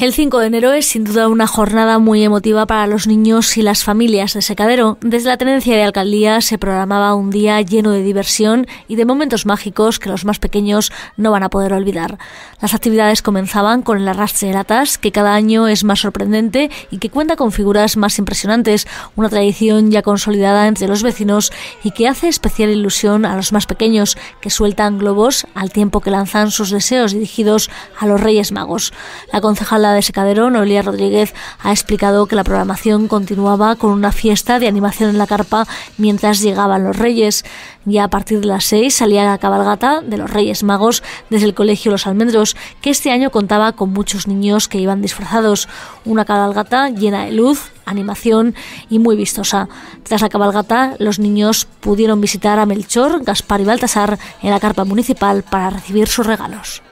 El 5 de enero es sin duda una jornada muy emotiva para los niños y las familias de Secadero. Desde la tenencia de alcaldía se programaba un día lleno de diversión y de momentos mágicos que los más pequeños no van a poder olvidar. Las actividades comenzaban con el arrastre de latas, que cada año es más sorprendente y que cuenta con figuras más impresionantes, una tradición ya consolidada entre los vecinos y que hace especial ilusión a los más pequeños, que sueltan globos al tiempo que lanzan sus deseos dirigidos a los Reyes Magos. La concejala de secadero, Noelia Rodríguez, ha explicado que la programación continuaba con una fiesta de animación en la carpa mientras llegaban los Reyes. Ya a partir de las 6 salía la cabalgata de los Reyes Magos desde el Colegio Los Almendros, que este año contaba con muchos niños que iban disfrazados. Una cabalgata llena de luz, animación y muy vistosa. Tras la cabalgata, los niños pudieron visitar a Melchor, Gaspar y Baltasar en la carpa municipal para recibir sus regalos.